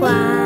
quatro.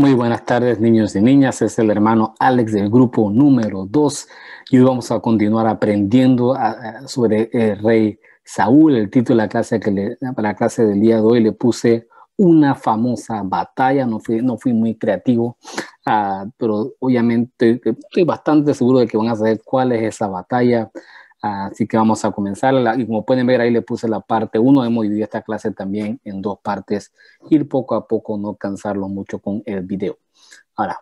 Muy buenas tardes, niños y niñas. Es el hermano Alex del grupo número 2 y hoy vamos a continuar aprendiendo ah, ah, sobre el eh, rey Saúl. El título de la clase, que le, para la clase del día de hoy le puse una famosa batalla. No fui, no fui muy creativo, ah, pero obviamente estoy bastante seguro de que van a saber cuál es esa batalla. Así que vamos a comenzar. Y como pueden ver, ahí le puse la parte 1. Hemos dividido esta clase también en dos partes. Ir poco a poco, no cansarlo mucho con el video. Ahora,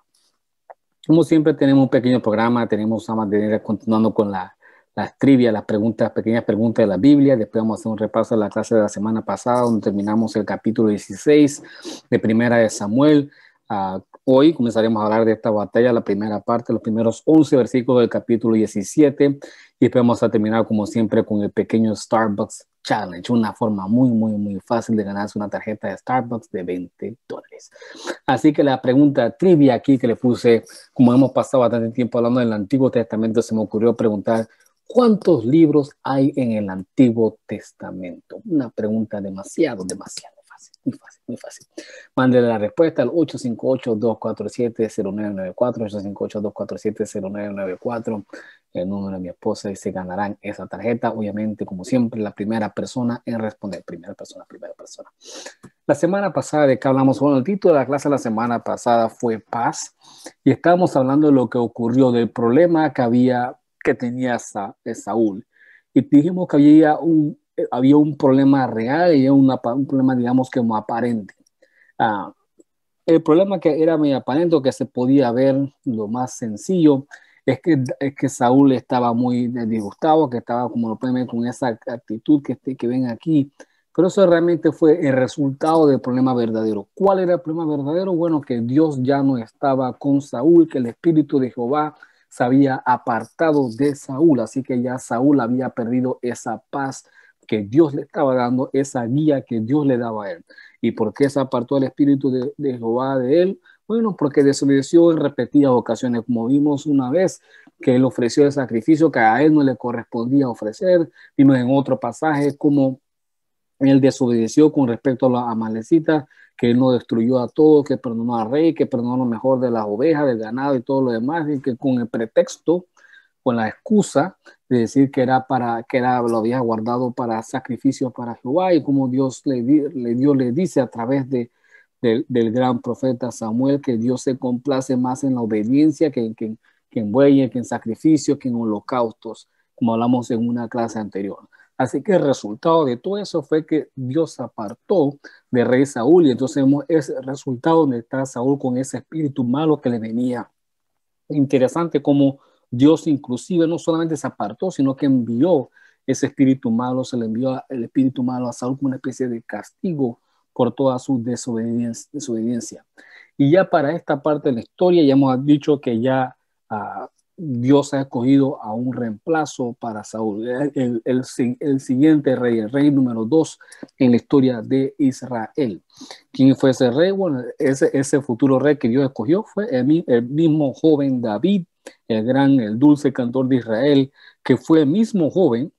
como siempre, tenemos un pequeño programa. Tenemos a mantener continuando con la, las trivias, las preguntas, pequeñas preguntas de la Biblia. Después vamos a hacer un repaso de la clase de la semana pasada, donde terminamos el capítulo 16 de Primera de Samuel. Ah, hoy comenzaremos a hablar de esta batalla, la primera parte, los primeros 11 versículos del capítulo 17. Y podemos vamos a terminar como siempre con el pequeño Starbucks Challenge, una forma muy, muy, muy fácil de ganarse una tarjeta de Starbucks de 20 dólares. Así que la pregunta trivia aquí que le puse, como hemos pasado bastante tiempo hablando del Antiguo Testamento, se me ocurrió preguntar ¿Cuántos libros hay en el Antiguo Testamento? Una pregunta demasiado, demasiado fácil, muy fácil, muy fácil. mande la respuesta al 858-247-0994, 858-247-0994 el número de mi esposa y se ganarán esa tarjeta. Obviamente, como siempre, la primera persona en responder. Primera persona, primera persona. La semana pasada, ¿de que hablamos? Bueno, el título de la clase la semana pasada fue Paz y estábamos hablando de lo que ocurrió, del problema que había, que tenía Sa Saúl. Y dijimos que había un, había un problema real y un problema, digamos, que como aparente. Ah, el problema que era medio aparente, que se podía ver lo más sencillo, es que, es que Saúl estaba muy disgustado, que estaba, como lo pueden ver, con esa actitud que, este, que ven aquí. Pero eso realmente fue el resultado del problema verdadero. ¿Cuál era el problema verdadero? Bueno, que Dios ya no estaba con Saúl, que el Espíritu de Jehová se había apartado de Saúl, así que ya Saúl había perdido esa paz que Dios le estaba dando, esa guía que Dios le daba a él. ¿Y por qué se apartó el Espíritu de Jehová de él? Bueno, porque desobedeció en repetidas ocasiones, como vimos una vez que él ofreció el sacrificio que a él no le correspondía ofrecer. Vimos en otro pasaje como él desobedeció con respecto a la amalecita que él no destruyó a todos, que perdonó al rey, que perdonó lo mejor de las ovejas, del ganado y todo lo demás, y que con el pretexto, con la excusa de decir que era para que era lo había guardado para sacrificio para Jehová y como Dios le, le Dios le dice a través de del, gran profeta Samuel, que Dios se complace más en la obediencia que, que en bueyes, que en sacrificio que en holocaustos, como hablamos en una clase anterior. Así que el resultado de todo eso fue que Dios apartó de rey Saúl y entonces vemos ese resultado donde está Saúl con ese espíritu malo que le venía. Interesante como Dios inclusive no solamente se apartó, sino que envió ese espíritu malo, se le envió el espíritu malo a Saúl como una especie de castigo por toda su desobediencia, Y ya para esta parte de la historia ya hemos dicho que ya ah, Dios ha escogido a un reemplazo para Saúl, el, siguiente rey, el rey número dos en la historia de Israel. ¿Quién fue ese rey? Bueno, ese, futuro rey que Dios escogió fue el, mismo joven David, el gran, el dulce cantor de Israel, que fue el mismo joven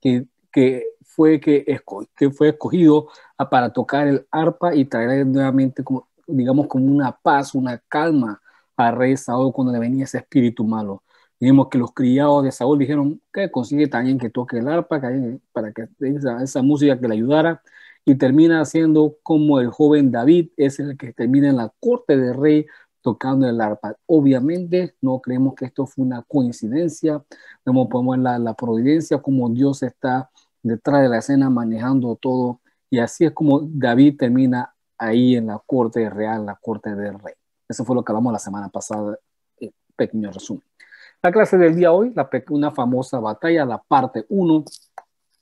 que, que fue que, fue escogido ah, para tocar el arpa y traer nuevamente, como, digamos, como una paz, una calma a rey Saúl cuando le venía ese espíritu malo. Vimos que los criados de Saúl dijeron que consigue también que toque el arpa para que esa, música que le ayudara y termina siendo como el joven David es el que termina en la corte del rey tocando el arpa. Obviamente no creemos que esto fue una coincidencia, no podemos ver la, la providencia como Dios está detrás de la escena manejando todo. Y así es como David termina ahí en la corte real, la corte del rey. Eso fue lo que hablamos la semana pasada, eh, pequeño resumen. La clase del día hoy, la una famosa batalla, la parte 1.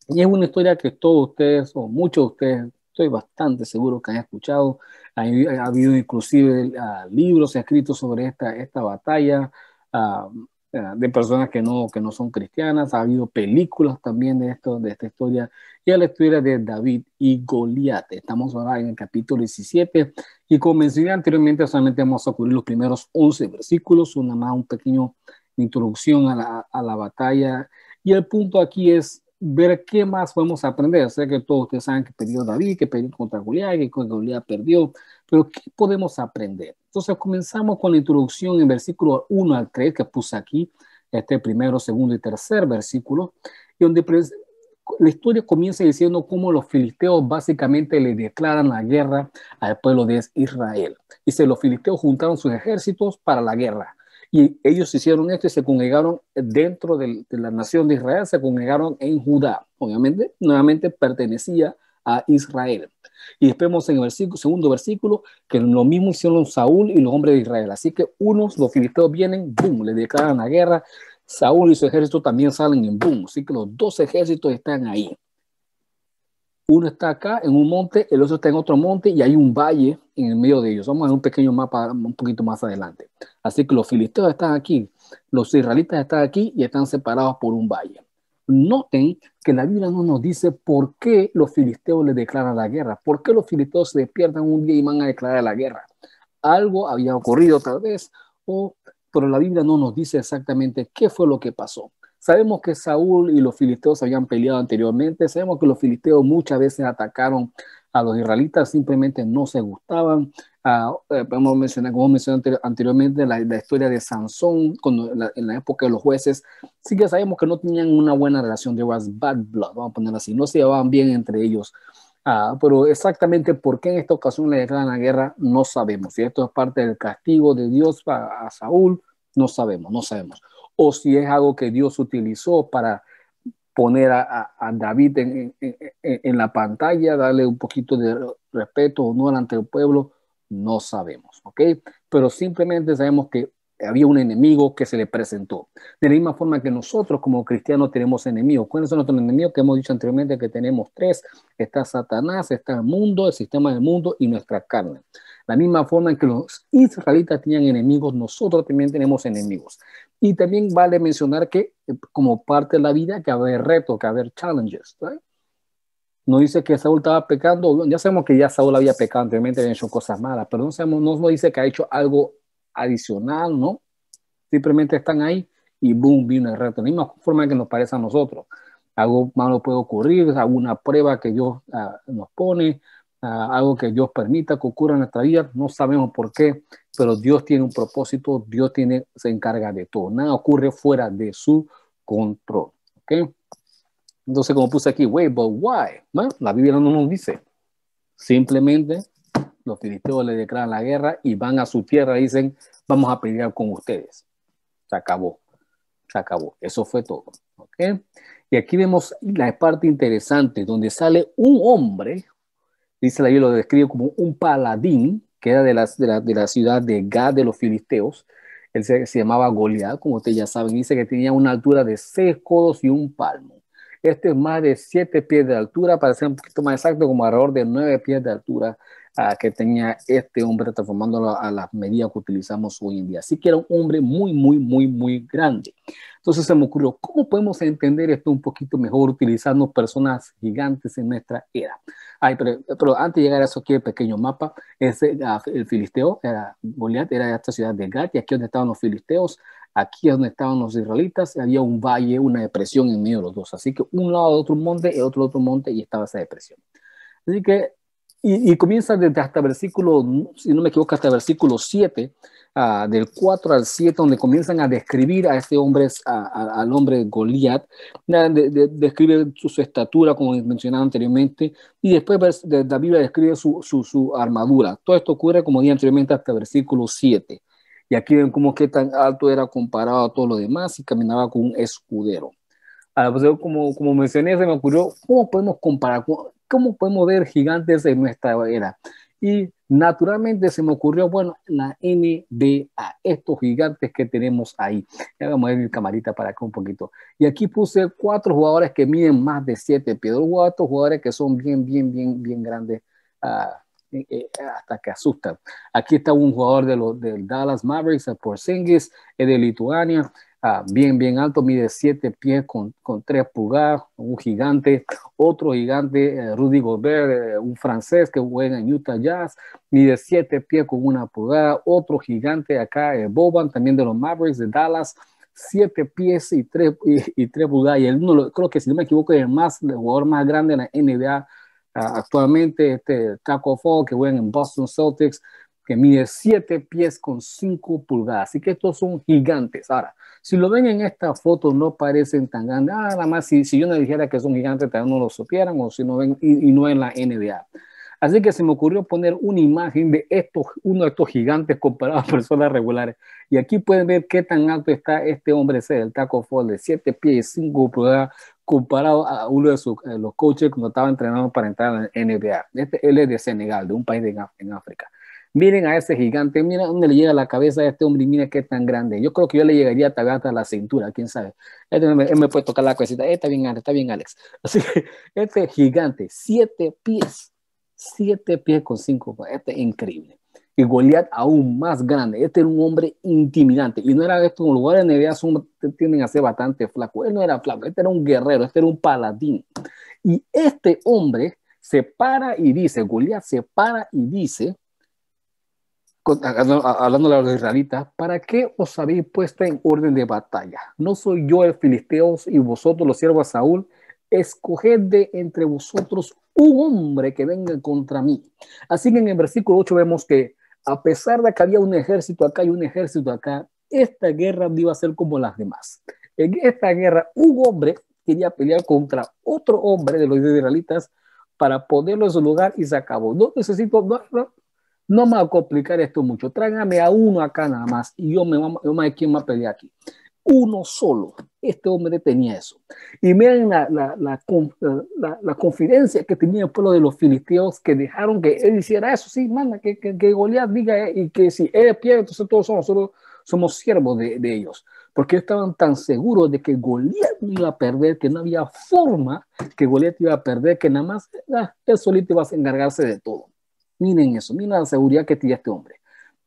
Y es una historia que todos ustedes, o muchos de ustedes, estoy bastante seguro que han escuchado. Ha, habido inclusive ah, libros escritos sobre esta, esta batalla. Ah, de personas que no, que no son cristianas, ha habido películas también de, esto, de esta historia, y a la historia de David y Goliat. Estamos ahora en el capítulo 17, y como mencioné anteriormente, solamente vamos a cubrir los primeros 11 versículos, una más, un pequeño introducción a la, a la batalla, y el punto aquí es ver qué más podemos aprender. Sé que todos ustedes saben que perdió David, que perdió contra Goliat, que Goliat perdió, pero ¿qué podemos aprender? Entonces comenzamos con la introducción en versículo 1 al 3 que puse aquí, este primero, segundo y tercer versículo, y donde la historia comienza diciendo cómo los filisteos básicamente le declaran la guerra al pueblo de Israel. Dice, los filisteos juntaron sus ejércitos para la guerra. Y ellos hicieron esto y se congregaron dentro de la nación de Israel, se congregaron en Judá. Obviamente, nuevamente pertenecía a Israel. Y después en el versículo, segundo versículo que lo mismo hicieron Saúl y los hombres de Israel. Así que unos, los filisteos vienen, boom, le declaran la guerra. Saúl y su ejército también salen en boom. Así que los dos ejércitos están ahí. Uno está acá en un monte, el otro está en otro monte y hay un valle en el medio de ellos. Vamos a ver un pequeño mapa un poquito más adelante. Así que los filisteos están aquí, los israelitas están aquí y están separados por un valle. Noten que la Biblia no nos dice por qué los filisteos le declaran la guerra, por qué los filisteos se despiertan un día y van a declarar la guerra. Algo había ocurrido tal vez, o, pero la Biblia no nos dice exactamente qué fue lo que pasó. Sabemos que Saúl y los filisteos habían peleado anteriormente, sabemos que los filisteos muchas veces atacaron a los israelitas, simplemente no se gustaban, Ah, eh, como mencioné anteriormente, la, historia de Sansón en la época de los jueces. Sí que sabemos que no tenían una buena relación, de was bad blood, vamos a poner así, no se llevaban bien entre ellos. Ah, pero exactamente por qué en esta ocasión le declaran la guerra no sabemos. si esto es parte del castigo de Dios a, Saúl, no sabemos, no sabemos. O si es algo que Dios utilizó para poner a, David en, la pantalla, darle un poquito de respeto, honor ante el pueblo, no sabemos, ¿ok? Pero simplemente sabemos que había un enemigo que se le presentó. De la misma forma que nosotros como cristianos tenemos enemigos. ¿Cuáles son nuestros enemigos? Que hemos dicho anteriormente que tenemos tres. Está Satanás, está el mundo, el sistema del mundo y nuestra carne. La misma forma que los israelitas tenían enemigos, nosotros también tenemos enemigos. Y también vale mencionar que eh, como parte de la vida que haber retos, que haber challenges no dice que Saúl estaba pecando, ya sabemos que ya Saúl había pecado anteriormente, había hecho cosas malas, pero no, nos dice que ha hecho algo adicional, ¿no? Simplemente están ahí y boom, vino el reto. La misma forma que nos parece a nosotros. Algo malo puede ocurrir, alguna prueba que Dios ah, nos pone, ah, algo que Dios permita que ocurra en nuestra vida, no sabemos por qué, pero Dios tiene un propósito, Dios se encarga de todo. Nada ocurre fuera de su control. ¿okay? Entonces, como puse aquí, wait, but why? Bueno, la Biblia no nos dice. Simplemente los filisteos le declaran la guerra y van a su tierra y dicen, vamos a pelear con ustedes. Se acabó. Se acabó. Eso fue todo. ¿okay? Y aquí vemos la parte interesante donde sale un hombre, dice la Biblia, lo describe como un paladín, que era de la, de la, ciudad de Gad de los filisteos. Él se, llamaba Goliat, como ustedes ya saben, dice que tenía una altura de seis codos y un palmo. Este es más de 7 pies de altura, para ser un poquito más exacto, como alrededor de 9 pies de altura ah, que tenía este hombre, transformándolo a las medidas que utilizamos hoy en día. Así que era un hombre muy, muy, muy, muy grande. Entonces se me ocurrió, ¿cómo podemos entender esto un poquito mejor utilizando personas gigantes en nuestra era? Ay, pero, antes de llegar a eso, aquí el pequeño mapa, es ah, el filisteo, era, Goliat era esta ciudad de Gat, y aquí donde estaban los filisteos, aquí es donde estaban los israelitas, y había un valle, una depresión en medio de los dos. Así que un lado de otro monte, el otro de otro monte, y estaba esa depresión. Así que, y, comienza desde hasta versículo, si no me equivoco, hasta versículo 7, ah, del 4 al 7, donde comienzan a describir a este hombre, al hombre Goliat, de, describe su, estatura, como mencionaba anteriormente, y después de, Biblia describe su, su armadura. Todo esto ocurre, como dije anteriormente, hasta versículo 7. Y aquí ven cómo qué tan alto era comparado a todo lo demás y caminaba con un escudero. Ah, pues como, como mencioné, se me ocurrió cómo podemos comparar, cómo, podemos ver gigantes en nuestra era. Y naturalmente se me ocurrió, bueno, la NBA, estos gigantes que tenemos ahí. Ya vamos a ver mi camarita para acá un poquito. Y aquí puse cuatro jugadores que miden más de siete pies, cuatro jugadores que son bien, bien, bien, bien grandes. Ah, eh, eh, hasta que asusta, Aquí está un jugador de los del Dallas Mavericks, Porzingis, es de Lituania, ah, bien, bien alto, mide 7 pies con, con 3 pulgadas, un gigante, otro gigante, eh, Rudy Gobert, un francés que juega en Utah Jazz, mide 7 pies con una pulgada, otro gigante acá, Boban, también de los Mavericks de Dallas, siete pies y tres, y, tres pulgadas. Y el creo que si no me equivoco, es el, más, el jugador más grande en la NBA actualmente, este Taco Fall que ven en Boston Celtics, que mide 7 pies con 5 pulgadas. Así que estos son gigantes. Ahora, si lo ven en esta foto, no parecen tan grandes. Ah, nada más si, yo no dijera que son gigantes, tal vez no lo supieran o si no ven y, no en la NBA. Así que se me ocurrió poner una imagen de estos, uno de estos gigantes comparado a personas regulares. Y aquí pueden ver qué tan alto está este hombre, ese, el Taco Fall, de 7 pies y 5 pulgadas, comparado a uno de sus, eh, los coaches cuando estaba entrenando para entrar en NBA. Este, él es de Senegal, de un país en África. Miren a ese gigante, mira dónde le llega la cabeza a este hombre, mira qué tan grande. Yo creo que yo le llegaría hasta, hasta la cintura, quién sabe. Este me, él me puede tocar la cosita. Este está bien, está bien, Alex. Así que este gigante, siete pies, siete pies con cinco, este es increíble y Goliat aún más grande. Este era un hombre intimidante y no era esto, lugar lugares el que son, tienden a ser bastante flacos. Él no era flaco, este era un guerrero, este era un paladín. Y este hombre se para y dice, Goliat se para y dice, hablando de los israelitas, ¿para qué os habéis puesto en orden de batalla? ¿No soy yo el filisteo y vosotros los siervos a Saúl? Escoged de entre vosotros un hombre que venga contra mí. Así que en el versículo 8 vemos que a pesar de que había un ejército acá y un ejército acá, esta guerra no iba a ser como las demás. En esta guerra, un hombre quería pelear contra otro hombre de los israelitas para ponerlo en su lugar y se acabó. No necesito, no, no, me va a complicar esto mucho. Tráigame a uno acá nada más y yo me, yo me, ¿quién va a pelear aquí? uno solo. Este hombre tenía eso. Y miren la, la, la, confidencia que tenía el pueblo de los filisteos que dejaron que él hiciera eso. Sí, manda que, que, Goliat diga eh, y que si él pierde, entonces todos somos, nosotros somos siervos de, de ellos. Porque estaban tan seguros de que Goliat no iba a perder, que no había forma que Goliat iba a perder, que nada más ah, él solito iba a encargarse de todo. Miren eso, miren la seguridad que tenía este hombre.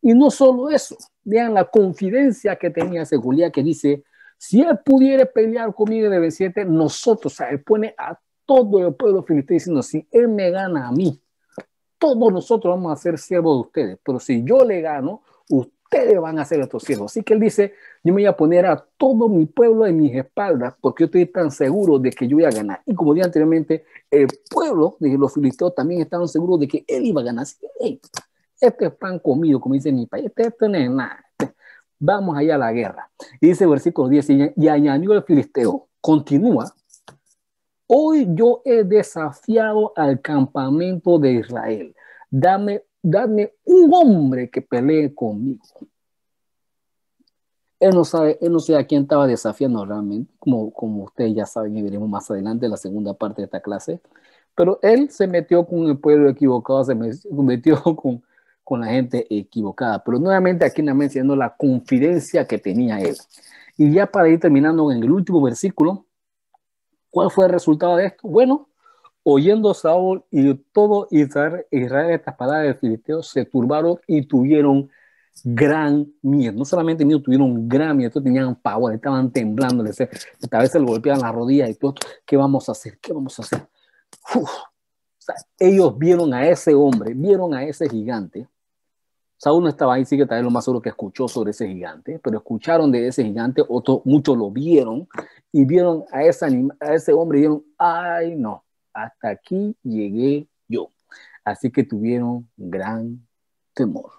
Y no solo eso, vean la confidencia que tenía ese que dice, si él pudiera pelear conmigo de el nosotros, o sea, él pone a todo el pueblo filisteo diciendo, si él me gana a mí, todos nosotros vamos a ser siervos de ustedes, pero si yo le gano, ustedes van a ser estos siervos. Así que él dice, yo me voy a poner a todo mi pueblo en mis espaldas porque yo estoy tan seguro de que yo voy a ganar. Y como dije anteriormente, el pueblo de los filisteos también estaban seguros de que él iba a ganar. Así este es pan comido, como dice mi país, este, este no es nada. Este, vamos allá a la guerra. Y dice versículo 10, y añadió el filisteo, continúa, hoy yo he desafiado al campamento de Israel, dame, dame un hombre que pelee conmigo. Él no sabe, no sabe a quién estaba desafiando realmente, como, como ustedes ya saben y veremos más adelante la segunda parte de esta clase pero él se metió con el pueblo equivocado, se metió con, con la gente equivocada. Pero nuevamente aquí nos mencionando la confidencia que tenía él. Y ya para ir terminando en el último versículo, ¿cuál fue el resultado de esto? Bueno, oyendo Saúl y todo Israel, Israel estas palabras de Filisteo, se turbaron y tuvieron gran miedo. No solamente miedo, tuvieron gran miedo, tenían pavor, estaban temblando, a veces le golpeaban las rodillas y todo ¿Qué vamos a hacer? ¿Qué vamos a hacer? ellos vieron a ese hombre, vieron a ese gigante. Saúl no estaba ahí, sí que tal vez lo más seguro que escuchó sobre ese gigante, pero escucharon de ese gigante, otros, muchos lo vieron y vieron a ese, a ese hombre y dijeron, ay no, hasta aquí llegué yo. Así que tuvieron gran temor.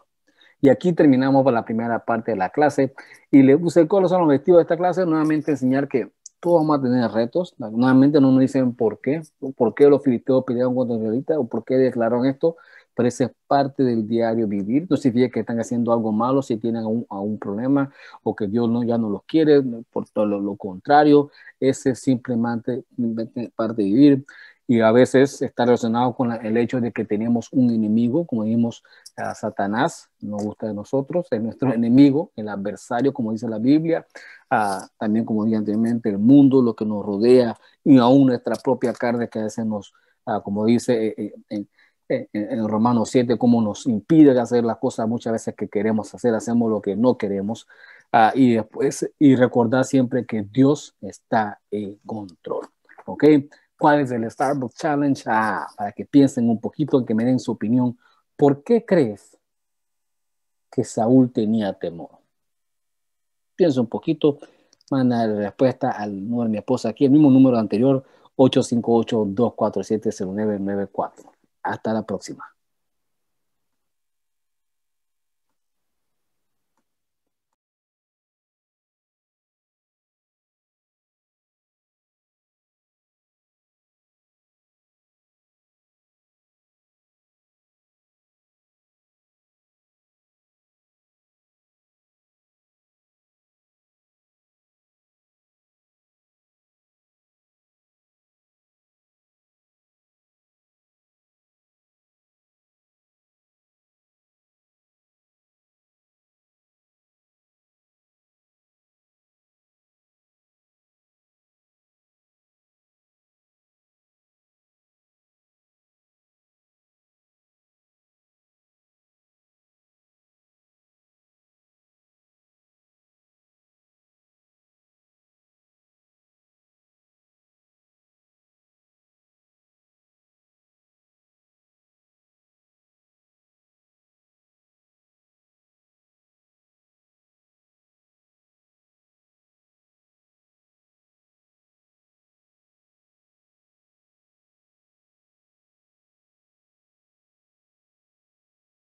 Y aquí terminamos con la primera parte de la clase y le puse el son los vestidos de esta clase, nuevamente enseñar que todos vamos a tener retos. Nuevamente no nos dicen por qué, por qué los filisteos pidieron contra ahorita, o por qué declararon esto, pero eso es parte del diario vivir. No significa que están haciendo algo malo, si tienen algún, problema o que Dios no, ya no los quiere, por todo lo, lo contrario, ese es simplemente parte de vivir y a veces está relacionado con el hecho de que tenemos un enemigo, como vimos a Satanás, no gusta de nosotros, es nuestro enemigo, el adversario, como dice la Biblia, también como dije el mundo, lo que nos rodea y aún nuestra propia carne que a veces nos, como dice eh, eh, en, en, Romanos 7, como nos impide hacer las cosas muchas veces que queremos hacer, hacemos lo que no queremos. y después, y recordar siempre que Dios está en control. ¿Ok? cuál es el Starbucks Challenge, ah, para que piensen un poquito, que me den su opinión. ¿Por qué crees que Saúl tenía temor? Piensa un poquito, manda la respuesta al número de mi esposa aquí, el mismo número anterior, 858-247-0994. Hasta la próxima.